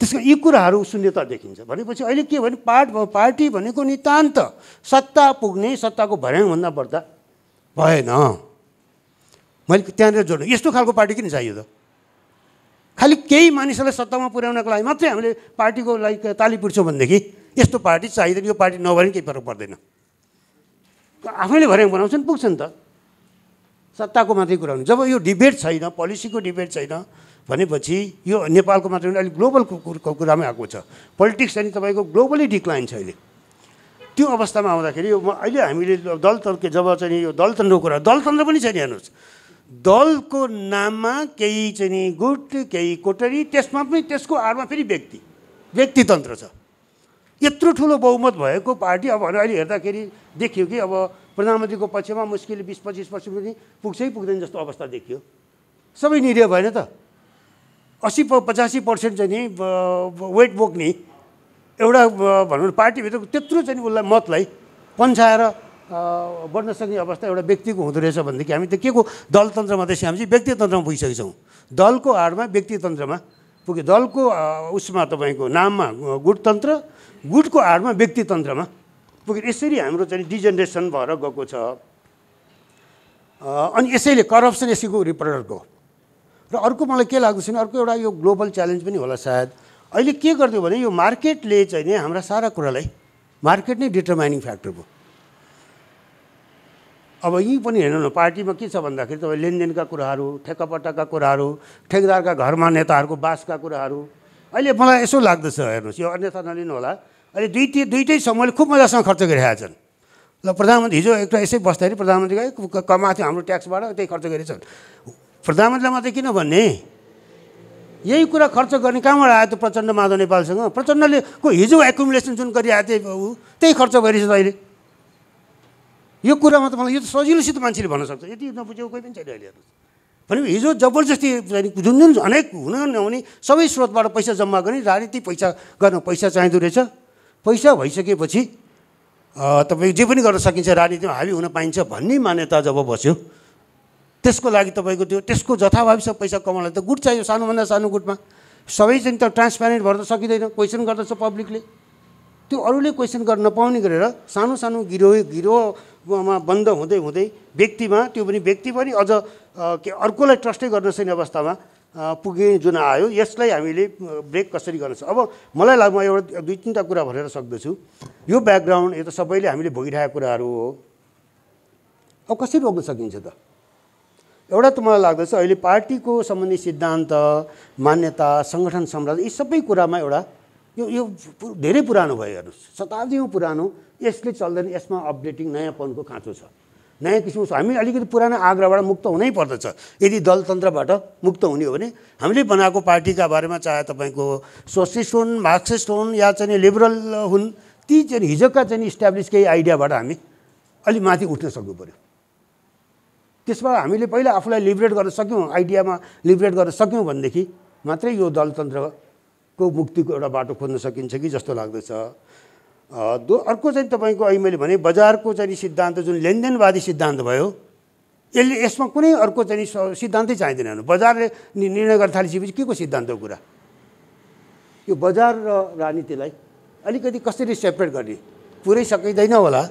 त्यसको यी कुराहरू शून्यता देखिन्छ भनेपछि अहिले के भने पार्ट पार्टी भनेको नितान्त सत्ता पुग्ने सत्ताको भन्दा बढ्दा भएन मैले त्यहाँनिर जोड्नु यस्तो खालको पार्टी किन चाहियो त खालि केही मानिसहरूलाई सत्तामा पुर्याउनको लागि मात्रै हामीले पार्टीको लागि ताली पुर्छौँ भनेदेखि यस्तो पार्टी चाहिँदैन यो पार्टी नभए पनि केही फरक पर्दैन आफैले भर्याङ बनाउँछ नि पुग्छ नि त सत्ताको मात्रै कुरा हुन्छ जब यो डिबेट छैन पोलिसीको डिबेट छैन भनेपछि यो नेपालको मात्र अलिक ग्लोबल कुरामै आएको छ पोलिटिक्स चाहिँ तपाईँको ग्लोबली डिक्लाइन छ अहिले त्यो अवस्थामा आउँदाखेरि यो अहिले हामीले दल दलतन्त्र जब चाहिँ यो दलतन्त्रको कुरा दलतन्त्र पनि छैन हेर्नुहोस् दलको नाममा केही चाहिँ नि गुट केही कोटरी त्यसमा पनि त्यसको आडमा फेरि व्यक्ति व्यक्तितन्त्र छ यत्रो ठुलो बहुमत भएको पार्टी अब अहिले हेर्दाखेरि देखियो कि अब प्रधानमन्त्रीको पक्षमा मुस्किल बिस पच्चिस पर्सेन्ट पनि पुग्छै पुग्दैन जस्तो अवस्था देखियो सबै निर्णय भएन त असी प पचासी पर्सेन्ट चाहिँ नि वेट बोक्ने एउटा भनौँ पार्टीभित्रको त्यत्रो चाहिँ उसलाई मतलाई पन्छाएर बढ्न सक्ने अवस्था एउटा व्यक्तिको हुँदो रहेछ भनेदेखि हामी त के को दलतन्त्रमा त हामी चाहिँ व्यक्तितन्त्रमा पुगिसकेछौँ दलको आडमा व्यक्तितन्त्रमा पुग्यो दलको उसमा तपाईँको नाममा गुटतन्त्र गुटको आडमा व्यक्तितन्त्रमा पुग्यो यसरी हाम्रो चाहिँ डिजेनेरेसन भएर गएको छ अनि यसैले करप्सन यसैको रिपोर्टरको र अर्को मलाई के लाग्दो छैन अर्को एउटा यो ग्लोबल च्यालेन्ज पनि होला सायद अहिले के गरिदियो भने यो मार्केटले चाहिँ नि हाम्रा सारा कुरालाई मार्केट नै डिटर्माइनिङ फ्याक्टर भयो अब यहीँ पनि हेर्नु न पार्टीमा के छ भन्दाखेरि तपाईँ लेनदेनका कुराहरू ठेक्कापट्टाका कुराहरू ठेकदारका घरमा नेताहरूको बासका कुराहरू अहिले मलाई यसो लाग्दछ हेर्नुहोस् यो अन्यथा नलिनु होला अहिले दुईटै दुइटै समूहले खुब मजासँग खर्च गरिरहेका छन् ल प्रधानमन्त्री हिजो एउटा यसै बस्दाखेरि प्रधानमन्त्री कमाएको थियो हाम्रो ट्याक्सबाट त्यही खर्च गरेछन् प्रधानमन्त्रीलाई मात्रै किन भन्ने यही कुरा खर्च गर्ने कहाँबाट आयो त प्रचण्ड माधव नेपालसँग प्रचण्डले को हिजो एकुमुलेसन जुन गरिआएको थिएँ ऊ त्यही खर्च गरिसक्यो अहिले यो कुरामा त मलाई यो त सजिलोसित मान्छेले भन्न सक्छ यति नबुझेको कोही पनि छैन अहिले हेर्नुहोस् भने हिजो जबरजस्ती जुन जुन अनेक हुन नहुने सबै स्रोतबाट पैसा जम्मा गर्ने राजनीति पैसा गर्न पैसा चाहिँदो रहेछ पैसा भइसकेपछि तपाईँ जे पनि गर्न सकिन्छ राजनीतिमा हाबी हुन पाइन्छ भन्ने मान्यता जब बस्यो त्यसको लागि तपाईँको त्यो त्यसको जथाभावी सब पैसा कमाउनलाई त गुट चाहियो सानोभन्दा सानो गुटमा सबै चाहिँ त ट्रान्सप्यारेन्ट भर्न त सकिँदैन क्वेसन गर्दछ पब्लिकले त्यो अरूले क्वेसन गर्न नपाउने गरेर सानो सानो गिरो गिरोहमा बन्द हुँदै हुँदै व्यक्तिमा त्यो पनि व्यक्ति पनि अझ के अर्कोलाई ट्रस्टै गर्न सकिने अवस्थामा पुगे जुन आयो यसलाई हामीले ब्रेक कसरी गर्न अब मलाई लाग्छ म एउटा दुई तिनवटा कुरा भनेर सक्दछु यो ब्याकग्राउन्ड यो त सबैले हामीले भोगिरहेको कुराहरू हो अब कसरी रोक्न सकिन्छ त एउटा त मलाई लाग्दछ अहिले पार्टीको सम्बन्धी सिद्धान्त मान्यता सङ्गठन संरचना यी सबै कुरामा एउटा यो यो धेरै पुरानो भयो हेर्नुहोस् शताब्दीमा पुरानो यसले चल्दैन यसमा अपडेटिङ नयाँपनको खाँचो छ नयाँ किसिमको छ हामी अलिकति पुरानो आग्रहबाट मुक्त हुनै पर्दछ यदि दलतन्त्रबाट मुक्त हुने हो भने हामीले बनाएको पार्टीका बारेमा चाहे तपाईँको सोसिस्ट हुन् मार्क्सिस्ट हुन् या चाहिँ लिबरल हुन् ती चाहिँ हिजोका चाहिँ इस्ट्याब्लिस केही आइडियाबाट हामी अलिक माथि उठ्न सक्नु पऱ्यो त्यसमा हामीले पहिला आफूलाई लिबरेट गर्न सक्यौँ आइडियामा लिबरेट गर्न सक्यौँ भनेदेखि मात्रै यो दलतन्त्रको मुक्तिको एउटा बाटो खोज्न सकिन्छ कि जस्तो लाग्दछ दो अर्को चाहिँ तपाईँको अहिले मैले भने बजारको चाहिँ सिद्धान्त जुन लेनदेनवादी सिद्धान्त भयो यसले यसमा कुनै अर्को चाहिँ सिद्धान्तै चाहिँदैन बजारले निर्णय गर्न थालिसकेपछि के को सिद्धान्त कुरा यो बजार र राजनीतिलाई अलिकति कसरी सेपरेट गर्ने पुरै सकिँदैन होला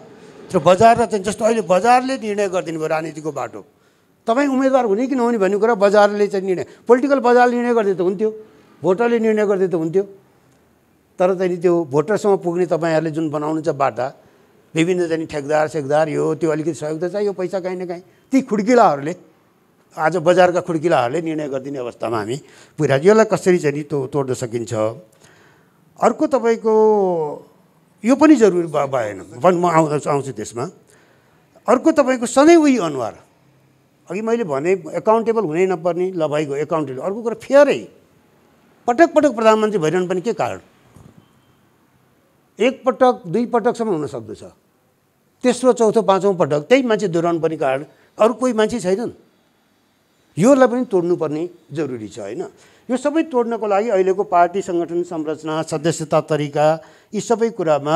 त्यो बजार र चाहिँ जस्तो अहिले बजारले निर्णय गरिदिनु भयो राजनीतिको बाटो तपाईँ उम्मेदवार हुने कि नहुने भन्ने कुरा बजारले चाहिँ निर्णय पोलिटिकल बजारले निर्णय गरिदिए त हुन्थ्यो भोटरले निर्णय गरिदिए त हुन्थ्यो तर चाहिँ त्यो भोटरसम्म पुग्ने तपाईँहरूले जुन बनाउनु छ बाटा विभिन्न चाहिँ ठेकदार सेकदार यो त्यो अलिकति सहयोग त चाहियो पैसा काहीँ न काहीँ ती खुड्किलाहरूले आज बजारका खुड्किलाहरूले निर्णय गरिदिने अवस्थामा हामी पुरा यसलाई कसरी चाहिँ नि तो तोड्न सकिन्छ अर्को तपाईँको यो पनि जरुरी भएन भन् म आउँदछु आउँछु त्यसमा अर्को तपाईँको सधैँ उही अनुहार अघि मैले भने एकाउन्टेबल हुनै नपर्ने ल भइगयो एकाउन्टेबल अर्को कुरा फेयरै पटक पटक प्रधानमन्त्री भइरहनु पनि के कारण एकपटक दुई पटकसम्म हुन सक्दछ तेस्रो चौथो पाँचौँ पटक त्यही मान्छे दोहोऱ्याउनु पर्ने कारण अरू कोही मान्छे छैनन् योलाई पनि तोड्नुपर्ने जरुरी छ होइन यो सबै तोड्नको लागि अहिलेको पार्टी सङ्गठन संरचना सदस्यता तरिका यी सबै कुरामा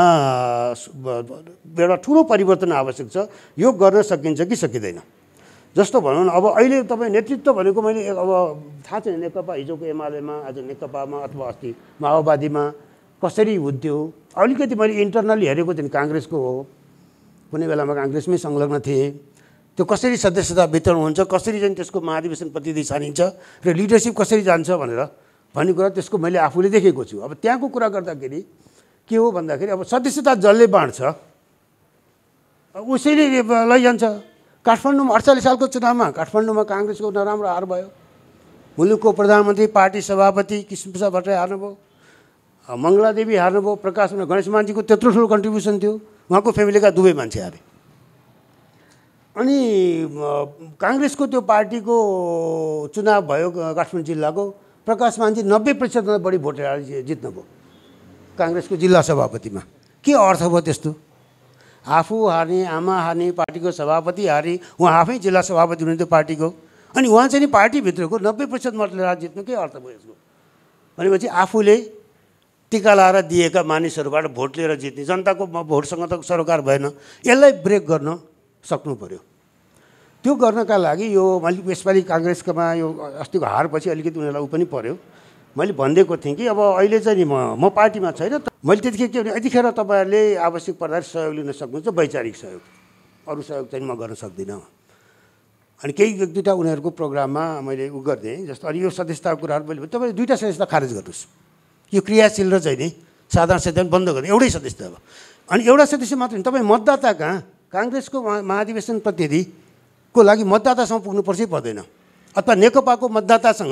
एउटा ठुलो परिवर्तन आवश्यक छ यो गर्न सकिन्छ कि सकिँदैन जस्तो भनौँ न अब अहिले तपाईँ नेतृत्व भनेको मैले अब थाहा छैन नेकपा हिजोको एमालेमा आज नेकपामा अथवा अस्ति माओवादीमा कसरी हुन्थ्यो अलिकति मैले इन्टरनली हेरेको थिएँ काङ्ग्रेसको हो कुनै बेलामा काङ्ग्रेसमै संलग्न थिएँ त्यो कसरी सदस्यता वितरण हुन्छ कसरी चाहिँ त्यसको महाधिवेशन प्रतिनिधि छानिन्छ र लिडरसिप कसरी जान्छ भनेर भन्ने कुरा त्यसको मैले आफूले देखेको छु अब त्यहाँको कुरा गर्दाखेरि के हो भन्दाखेरि अब सदस्यता जसले बाँड्छ उसैले लैजान्छ काठमाडौँमा अडचालिस सालको चुनावमा काठमाडौँमा काङ्ग्रेसको नराम्रो हार भयो मुलुकको प्रधानमन्त्री पार्टी सभापति कृष्णप्रसाद प्रसाद भट्टराई हार्नुभयो मङ्गलादेवी हार्नुभयो गणेश मान्जीको त्यत्रो ठुलो कन्ट्रिब्युसन थियो उहाँको फ्यामिलीका दुवै मान्छे हारे अनि काङ्ग्रेसको त्यो पार्टीको चुनाव भयो काठमाडौँ जिल्लाको प्रकाश मान्छे नब्बे प्रतिशतभन्दा बढी भोट जित्नुभयो काङ्ग्रेसको जिल्ला सभापतिमा के अर्थ भयो त्यस्तो आफू हार्ने आमा हार्ने पार्टीको सभापति हारे उहाँ आफै जिल्ला सभापति हुनुहुन्थ्यो पार्टीको अनि उहाँ चाहिँ नि पार्टीभित्रको नब्बे प्रतिशत मतले राज जित्नु के अर्थ भयो यसको भनेपछि आफूले टिका लाएर दिएका मानिसहरूबाट भोट लिएर जित्ने जनताको भोटसँग त सरकार भएन यसलाई ब्रेक गर्न सक्नु पऱ्यो त्यो गर्नका लागि यो मैले यसपालि काङ्ग्रेसकोमा यो अस्तिको हारपछि अलिकति उनीहरूलाई ऊ पनि पऱ्यो मैले भनिदिएको थिएँ कि अब अहिले चाहिँ नि म म पार्टीमा छैन त मैले त्यतिखेर के भने यतिखेर तपाईँहरूले आवश्यक पर्दा सहयोग लिन सक्नुहुन्छ वैचारिक सहयोग अरू सहयोग चाहिँ म गर्न सक्दिनँ अनि केही एक दुईवटा उनीहरूको प्रोग्राममा मैले उ गरिदिएँ जस्तो अनि यो सदस्यताको कुराहरू मैले तपाईँ दुईवटा सदस्यता खारेज गर्नुहोस् यो क्रियाशील र चाहिँ नि साधारण सदस्य बन्द गर्नु एउटै सदस्य अब अनि एउटा सदस्य मात्र होइन तपाईँ मतदाता कहाँ काङ्ग्रेसको महाधिवेशन प्रतिनिधिको लागि मतदातासँग पुग्नुपर्छ पर्दैन अथवा नेकपाको मतदातासँग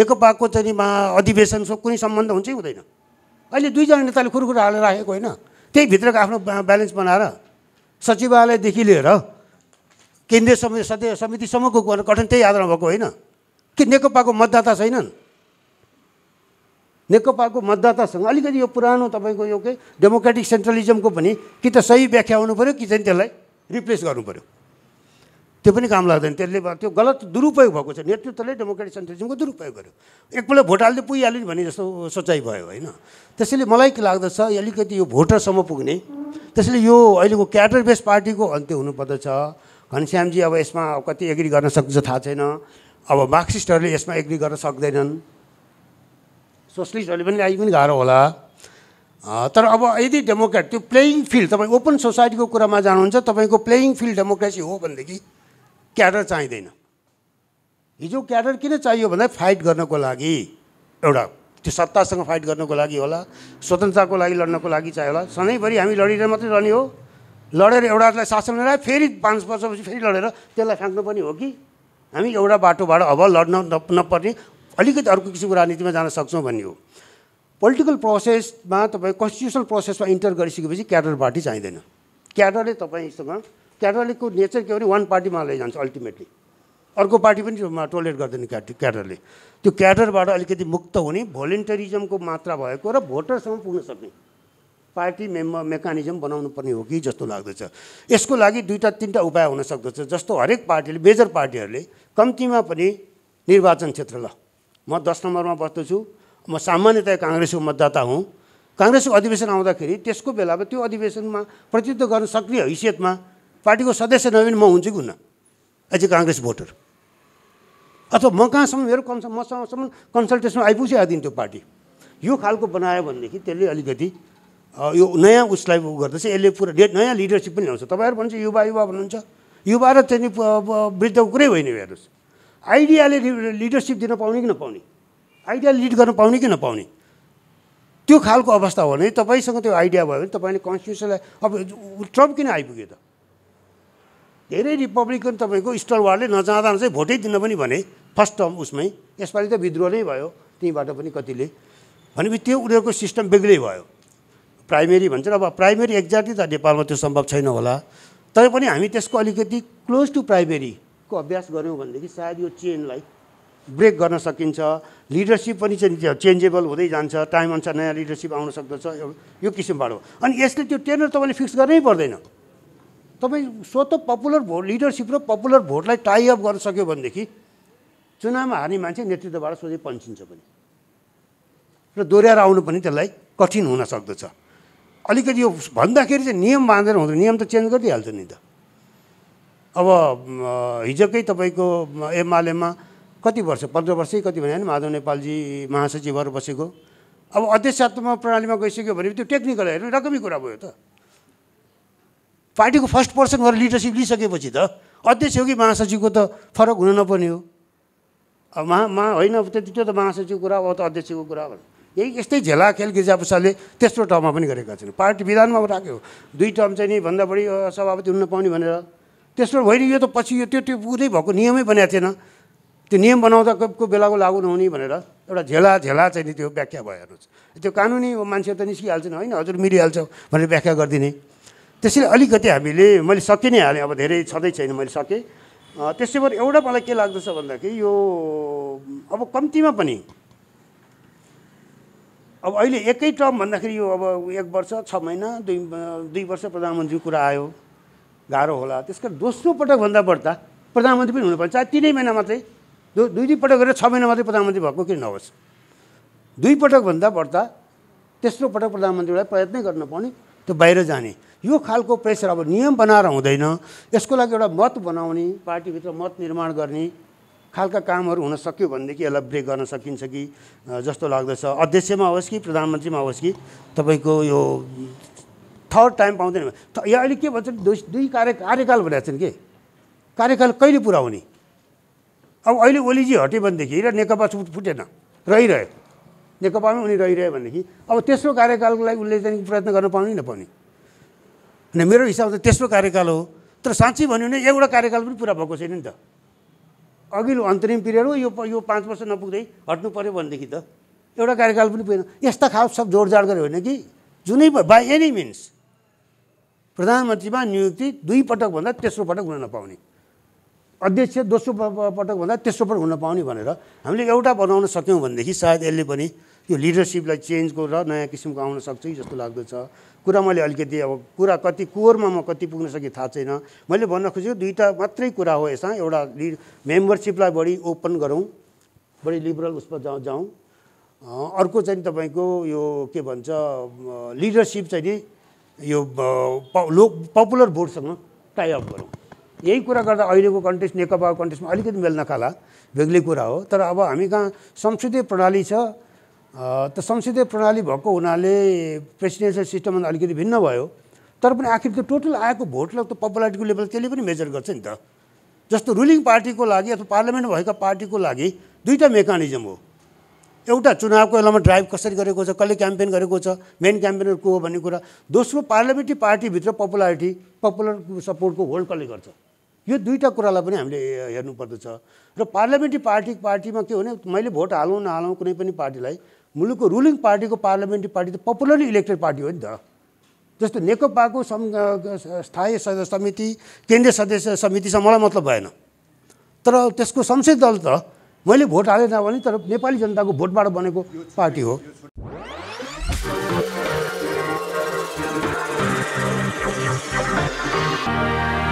नेकपाको चाहिँ महा अधिवेशनसँग कुनै सम्बन्ध हुन्छै हुँदैन अहिले दुईजना नेताले कुरो हालेर राखेको होइन त्यही भित्रको आफ्नो ब्यालेन्स बनाएर सचिवालयदेखि लिएर केन्द्रीय समिति समितिसम्मको गठन त्यही आधारमा भएको होइन कि नेकपाको मतदाता छैनन् नेकपाको मतदातासँग अलिकति यो पुरानो तपाईँको यो के डेमोक्रेटिक सेन्ट्रलिजमको पनि कि त सही व्याख्या हुनु पऱ्यो कि चाहिँ त्यसलाई रिप्लेस गर्नु पऱ्यो त्यो पनि काम लाग्दैन त्यसले त्यो गलत दुरुपयोग भएको छ नेतृत्वले डेमोक्रेटिक सेन्ट्रलिजमको दुरुपयोग गर्यो एकपल्ट भोट हाल्दै पुगिहाल्यो नि भन्ने जस्तो सोचाइ भयो होइन त्यसैले मलाई के लाग्दछ अलिकति यो भोटरसम्म पुग्ने त्यसैले यो अहिलेको क्याडर बेस पार्टीको अन्त्य हुनुपर्दछ घनश्यामजी अब यसमा कति एग्री गर्न सक्छ थाहा छैन अब मार्क्सिस्टहरूले यसमा एग्री गर्न सक्दैनन् सोसलिस्टहरूले पनि अहिले पनि गाह्रो होला तर अब यदि डेमोक्रेट त्यो प्लेइङ फिल्ड तपाईँ ओपन सोसाइटीको कुरामा जानुहुन्छ तपाईँको प्लेइङ फिल्ड डेमोक्रेसी हो भनेदेखि क्याडर चाहिँदैन हिजो क्याडर किन चाहियो भन्दा फाइट गर्नको लागि एउटा त्यो सत्तासँग फाइट गर्नको लागि होला स्वतन्त्रताको लागि लड्नको लागि चाहियो होला सधैँभरि हामी लडेर मात्रै लड्ने हो लडेर एउटालाई शासन लिएर फेरि पाँच वर्षपछि फेरि लडेर त्यसलाई फ्याँक्नु पनि हो कि हामी एउटा बाटोबाट अब लड्न नपर्ने अलिकति अर्को किसिमको राजनीतिमा जान सक्छौँ भन्ने हो पोलिटिकल प्रोसेसमा तपाईँ कन्स्टिट्युसनल प्रोसेसमा इन्टर गरिसकेपछि क्याडर पार्टी चाहिँदैन क्याडरले तपाईँसँग क्याडरलेको नेचर के भने वान पार्टीमा लैजान्छ अल्टिमेटली अर्को पार्टी पनि टोलेट गर्दैन क्याट क्याडरले त्यो क्याडरबाट अलिकति मुक्त हुने भोलिन्टरिजमको मात्रा भएको र भोटरसम्म पुग्न सक्ने पार्टी मेम्बर मेकानिजम बनाउनु पर्ने हो कि जस्तो लाग्दछ यसको लागि दुईवटा तिनवटा उपाय हुन सक्दछ जस्तो हरेक पार्टीले मेजर पार्टीहरूले कम्तीमा पनि निर्वाचन क्षेत्र ल म दस नम्बरमा बस्दछु म सामान्यतया काङ्ग्रेसको मतदाता हुँ काङ्ग्रेसको अधिवेशन आउँदाखेरि त्यसको बेलामा त्यो अधिवेशनमा प्रतिनिधित्व गर्न सक्ने हैसियतमा पार्टीको सदस्य नभए म हुन्छु कि हुन्न एज ए काङ्ग्रेस भोटर अथवा म कहाँसम्म मेरो कन्स मसँगसम्म कन्सल्टेसनमा आइपुगिसकेको त्यो पार्टी यो खालको बनायो भनेदेखि त्यसले अलिकति यो नयाँ उसलाई उ चाहिँ यसले पुरा नयाँ लिडरसिप पनि ल्याउँछ तपाईँहरू भन्छ युवा युवा भन्नुहुन्छ युवा र त्यहाँदेखि वृद्धको कुरै होइन हेर्नुहोस् आइडियाले लिडरसिप दिन पाउने कि नपाउने आइडियाले लिड गर्न पाउने कि नपाउने त्यो खालको अवस्था हो भने तपाईँसँग त्यो आइडिया भयो भने तपाईँले कन्स्टिट्युसनलाई अब ट्रम्प किन आइपुग्यो त धेरै रिपब्लिकन तपाईँको स्टल वार्डले नजाँदा चाहिँ भोटै दिन पनि भने फर्स्ट टर्म उसमै यसपालि त विद्रोह नै भयो त्यहीँबाट पनि कतिले भनेपछि त्यो उनीहरूको सिस्टम बेग्लै भयो प्राइमेरी भन्छ अब प्राइमेरी एक्ज्याक्टली त नेपालमा त्यो सम्भव छैन होला तर पनि हामी त्यसको अलिकति क्लोज टु प्राइमेरी को अभ्यास गऱ्यौँ भनेदेखि सायद यो चेनलाई ब्रेक गर्न सकिन्छ लिडरसिप पनि चाहिँ चेन्जेबल हुँदै जान्छ टाइमअनुसार नयाँ लिडरसिप आउन सक्दछ यो किसिमबाट हो अनि यसले त्यो टेनर तपाईँले फिक्स गर्नै पर्दैन तपाईँ स्वत पपुलर भोट लिडरसिप र पपुलर भोटलाई टाइअप गर्न सक्यो भनेदेखि चुनावमा हार्ने मान्छे नेतृत्वबाट सोझै पन्चिन्छ पनि र दोहोऱ्याएर आउनु पनि त्यसलाई कठिन हुन सक्दछ अलिकति यो भन्दाखेरि चाहिँ नियम बाँधेर हुँदैन नियम त चेन्ज गरिदिइहाल्छ नि त अब हिजोकै तपाईँको एमालेमा कति वर्ष पन्ध्र वर्षै कति भने नि माधव नेपालजी महासचिवहरू बसेको अब अध्यक्षात्मक प्रणालीमा गइसक्यो भने त्यो टेक्निकल हेर्नु रकमी कुरा भयो त पार्टीको फर्स्ट पर्सन भएर लिडरसिप लिइसकेपछि त अध्यक्ष हो कि महासचिवको त फरक हुन नपर्ने हो अब महा महा होइन त्यो त महासचिवको कुरा अब त अध्यक्षको कुरा हो यही यस्तै झेला खेल गिर्जाप्रसादले तेस्रो टर्ममा पनि गरेका छन् पार्टी विधानमा राख्यो दुई टर्म चाहिँ नि भन्दा बढी सभापति हुन नपाउने भनेर त्यसमा होइन यो त पछि यो त्यो त्यो उदै भएको नियमै बनाएको थिएन त्यो नियम बनाउँदा बनाउँदाको बेलाको लागु नहुने भनेर एउटा झेला झेला चाहिँ नि त्यो व्याख्या भयो हेर्नुहोस् त्यो कानुनी मान्छे त निस्किहाल्छन् होइन हजुर मिलिहाल्छ भनेर व्याख्या गरिदिने त्यसैले अलिकति हामीले मैले सकि नै हालेँ अब धेरै छँदै छैन मैले सकेँ त्यसै भएर एउटा मलाई के लाग्दछ भन्दाखेरि यो अब कम्तीमा पनि अब अहिले एकै टर्म भन्दाखेरि यो अब एक वर्ष छ महिना दुई दुई वर्ष प्रधानमन्त्रीको कुरा आयो गाह्रो होला त्यस कारण दोस्रो पटकभन्दा बढ्दा प्रधानमन्त्री पनि हुनुपर्छ चाहे तिनै महिना मात्रै दु दुई दुई पटक गरेर छ महिना मात्रै प्रधानमन्त्री भएको किन नहोस् दुई पटकभन्दा बढ्दा तेस्रो पटक प्रधानमन्त्रीलाई प्रयत्नै गर्न पाउने त्यो बाहिर जाने यो खालको प्रेसर अब नियम बनाएर हुँदैन यसको लागि एउटा मत बनाउने पार्टीभित्र मत निर्माण गर्ने खालका कामहरू हुन सक्यो भनेदेखि यसलाई ब्रेक गर्न सकिन्छ कि जस्तो लाग्दछ अध्यक्षमा होस् कि प्रधानमन्त्रीमा होस् कि तपाईँको यो थर्ड टाइम पाउँदैन यहाँ अहिले के भन्छ दुई दुई कार्य कार्यकाल भनेको छन् कि कार्यकाल कहिले पुरा हुने अब अहिले ओलीजी हट्यो भनेदेखि र नेकपा फुटेन रहिरह्यो नेकपामै उनी रहिरह्यो भनेदेखि अब तेस्रो कार्यकालको लागि उसले चाहिँ प्रयत्न गर्न पाउने नपाउने होइन मेरो हिसाबले तेस्रो कार्यकाल हो तर साँच्चै भन्यो भने एउटा कार्यकाल पनि पुरा भएको छैन नि त अघिल्लो अन्तरिम पिरियड हो यो यो पाँच वर्ष नपुग्दै हट्नु पऱ्यो भनेदेखि त एउटा कार्यकाल पनि पुगेन यस्ता खास सब जोडजाड गऱ्यो भने कि जुनै बाई एनी मिन्स प्रधानमन्त्रीमा नियुक्ति दुई पटक भन्दा तेस्रो पटक हुन नपाउने अध्यक्ष दोस्रो पटक भन्दा तेस्रो पटक हुन नपाउने भनेर हामीले एउटा बनाउन सक्यौँ भनेदेखि सायद यसले पनि यो लिडरसिपलाई चेन्जको र नयाँ किसिमको आउन सक्छ जस्तो लाग्दछ कुरा मैले अलिकति अब कुरा कति कोरमा म कति पुग्न सकेँ थाहा छैन मैले भन्न खोजेको दुईवटा मात्रै कुरा हो यसमा एउटा लि मेम्बरसिपलाई बढी ओपन गरौँ बढी लिबरल उसमा जाउँ जाउँ अर्को चाहिँ तपाईँको यो के भन्छ लिडरसिप चाहिँ नि यो लो पपुलर भोटसँग टाइअप गरौँ यही कुरा गर्दा अहिलेको कन्टेस्ट नेकपाको कन्टेस्टमा अलिकति मेल नखाला बेग्लै कुरा हो तर अब हामी कहाँ संसदीय प्रणाली छ त संसदीय प्रणाली भएको हुनाले प्रेसिडेन्सियल सिस्टमभन्दा अलिकति भिन्न भयो तर पनि आखिर त्यो टोटल आएको भोटलाई त पपुलारिटीको लेभल त्यसले पनि मेजर गर्छ नि त जस्तो रुलिङ पार्टीको लागि अथवा पार्लियामेन्ट भएका पार्टीको लागि दुईवटा मेकानिजम हो एउटा चुनावको बेलामा ड्राइभ कसरी गरेको छ कसले क्याम्पेन गरेको छ मेन क्याम्पेनर को हो भन्ने कुरा दोस्रो पार्लियामेन्ट्री पार्टीभित्र पपुलारिटी पपुलर सपोर्टको होल्ड कसले गर्छ यो दुईवटा कुरालाई पनि हामीले हेर्नुपर्दछ र पार्लियामेन्ट्री पार्टी पार्टीमा के हो भने मैले भोट हालौँ नहालौँ कुनै पनि पार्टीलाई मुलुकको रुलिङ पार्टीको पार्लियामेन्ट्री पार्टी त पपुलरली इलेक्टेड पार्टी हो नि त जस्तो नेकपाको सम स्थायी समिति केन्द्रीय सदस्य समितिसँग मलाई मतलब भएन तर त्यसको संसदीय दल त मैले भोट हालेन भने तर नेपाली जनताको भोटबाट बनेको पार्टी हो